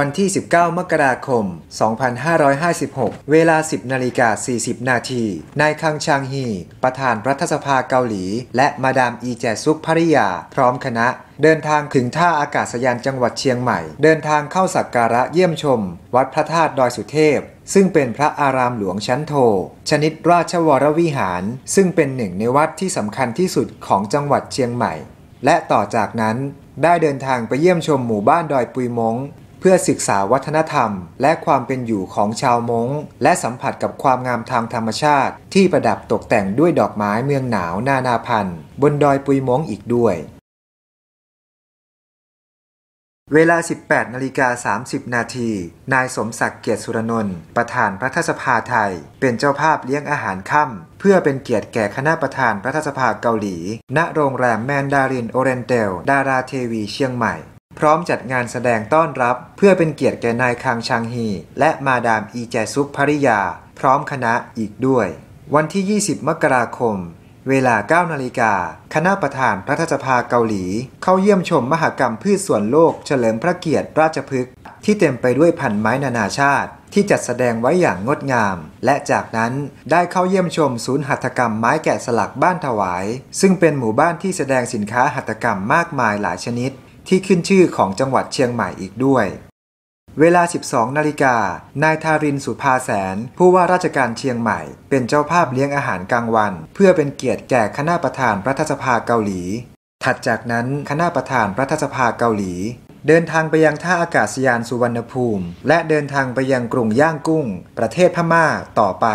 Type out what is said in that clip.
วันที่ 19 มกราคม 2556 เวลา 10นาฬิกา40 นาทีนายคังชางฮีประธานรัฐสภาเกาหลี และมาดามอีแจซุกภริยา พร้อมคณะ เดินทางถึงท่าอากาศยานจังหวัดเชียงใหม่เดินทางเข้าสักการะเยี่ยมชม วัดพระธาตุดอยสุเทพ ซึ่งเป็นพระอารามหลวงชั้นโท ชนิดราชวรวิหาร ซึ่งเป็นหนึ่งในวัดที่สำคัญที่สุดของจังหวัดเชียงใหม่ และต่อจากนั้นได้เดินทางไปเยี่ยมชมหมู่บ้านดอยปุยมงพื่อศึกษาวัฒนธรรมและความเป็นอยู่ของชาวมง้ง และสัมผัสกับความงามทางธรรมชาติ ที่ประดับตกแต่งด้วยดอกไม้เมืองหนาวนานาพันธุ์ บนดอยปุยม้งอีกด้วย เวลา 18 นาฬิกา30 นาที นายสมศักดิ์เกียรติสุรนนท์ประธานรัฐสภาไทย เป็นเจ้าภาพเลี้ยงอาหารค่ำเพื่อเป็นเกียรติแก่คณะประธานรัฐสภาเกาหลี ณโรงแรมแมนดารินโอเรนเตลดาราเทวีเชียงใหม่ร้อมจัดงานแสดงต้อนรับ เพื่อเป็นเกียรติแก่นายคังชังฮี และมาดามอีแจซุกภริยา พร้อมคณะอีกด้วย วันที่ 20 มกราคม เวลา 9นาฬิกาคณะประธานรัฐสภาเกาหลี เข้าเยี่ยมชมมหกรรมพืชสวนโลกเฉลิมพระเกียรติราชพฤกษ์ที่เต็มไปด้วยพันไม้นานาชาติที่จัดแสดงไว้อย่างงดงาม และจากนั้นได้เข้าเยี่ยมชมศูนย์หัตถกรรมไม้แกะสลักบ้านถวาย ซึ่งเป็นหมู่บ้านที่แสดงสินค้าหัตถกรรมมากมายหลายชนิดที่ขึ้นชื่อของจังหวัดเชียงใหม่อีกด้วย เวลา 12 นาฬิกา นายทาริน สุภาแสน ผู้ว่าราชการเชียงใหม่ เป็นเจ้าภาพเลี้ยงอาหารกลางวัน เพื่อเป็นเกียรติแก่คณะประธานรัฐสภาเกาหลี ถัดจากนั้นคณะประธานรัฐสภาเกาหลี เดินทางไปยังท่าอากาศยานสุวรรณภูมิ และเดินทางไปยังกรุงย่างกุ้ง ประเทศพม่าต่อไป